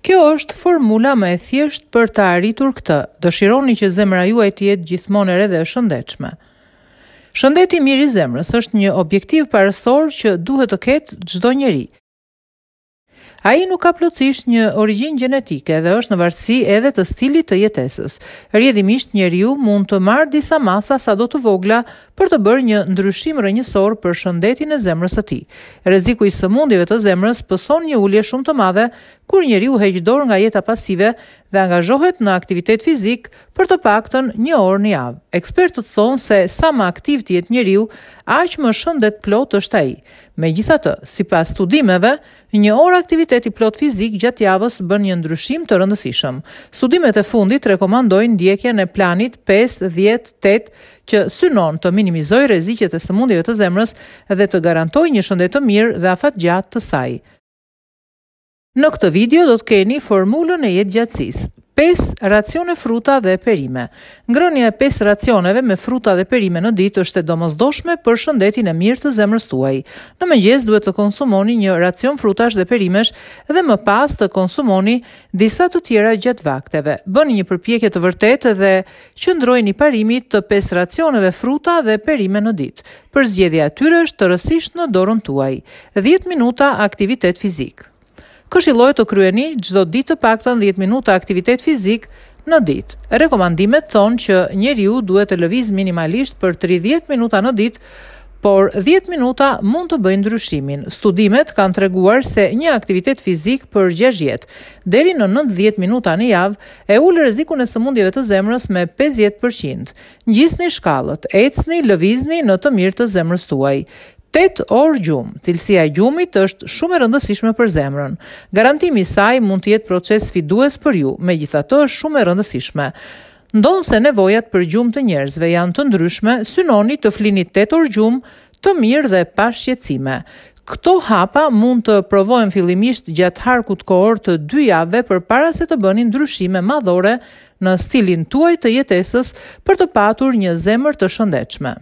Kjo është formula më e thjeshtë për të arritur këtë. Dëshironi që zemra juaj të jetë gjithmonë e rëndë dhe e shëndetshme. Shëndeti i mirë i zemrës është një objektiv parësor që duhet të ketë çdo njeri. A i nuk ka plotësisht një origjin genetike dhe është në varësi edhe të stilit të jetesës. Rjedhimisht njeriu mund të marrë disa masa sa do të vogla për të bërë një ndryshim rënjësor për shëndetin e zemrës të ti. Reziku i sëmundive të zemrës pëson një ullje shumë të madhe kur njeriu heqdor nga jeta pasive dhe angazhohet në aktivitet fizik për të pakten një orë një avë. Ekspertët thonë se sa ma aktiv të jetë njeriu, aq më shëndet plot është ai. Me gjitha të, si pas studimeve, një orë aktiviteti plot fizik gjatë javës bën një ndryshim të rëndësishëm. Studimet e fundit rekomandojnë djekje në planit 5-10-8 që synon të minimizoj rezikjet e sëmundjeve të zemrës dhe të garantoj një shëndet të mirë dhe afat gjatë të saj. Në këtë video do të keni formulën e jetë gjatësis. 5 racione fruta dhe perime. Ngrënia e 5 racioneve me fruta dhe perime në ditë është e domosdoshme për shëndetin e mirë të zemrës tuaj. Në mëngjes duhet të konsumoni një racion frutash dhe perimesh dhe më pas të konsumoni disa të tjera gjatë vakteve. Bëni një përpjekje të vërtetë dhe qëndrojeni parimit të 5 racioneve fruta dhe perime në ditë. Përzgjedhja e tyre është të rësisht në dorën tuaj. 10 minuta aktivitet fizik këshillohet të kryeni çdo ditë të paktën 10 minuta aktivitet fizik në ditë. Rekomandimet thonë që njeriu duhet të lëviz minimalisht për 30 minuta në ditë, por 10 minuta mund të bëjnë ndryshimin. Studimet kanë treguar se një aktivitet fizik për 60 deri në 90 minuta në javë e ul rrezikun e sëmundjeve të zemrës me 50%. Ngjisni shkallët, ecni, lëvizni në të mirë të zemrës tuaj. 8 orë gjumë, cilësia gjumit është shumë e rëndësishme për zemrën. Garantimi saj mund të jetë proces sfidues për ju, me gjitha të është shumë e rëndësishme. Ndonë se nevojat për gjumë të njerëzve janë të ndryshme, synoni të flini 8 orë gjumë të mirë dhe pa shqecime. Këto hapa mund të provojnë fillimisht gjatë harkut kohor të dy javëve për para se të bënin ndryshime madhore në stilin tuaj të jetesës për të patur një zemër të shëndechme.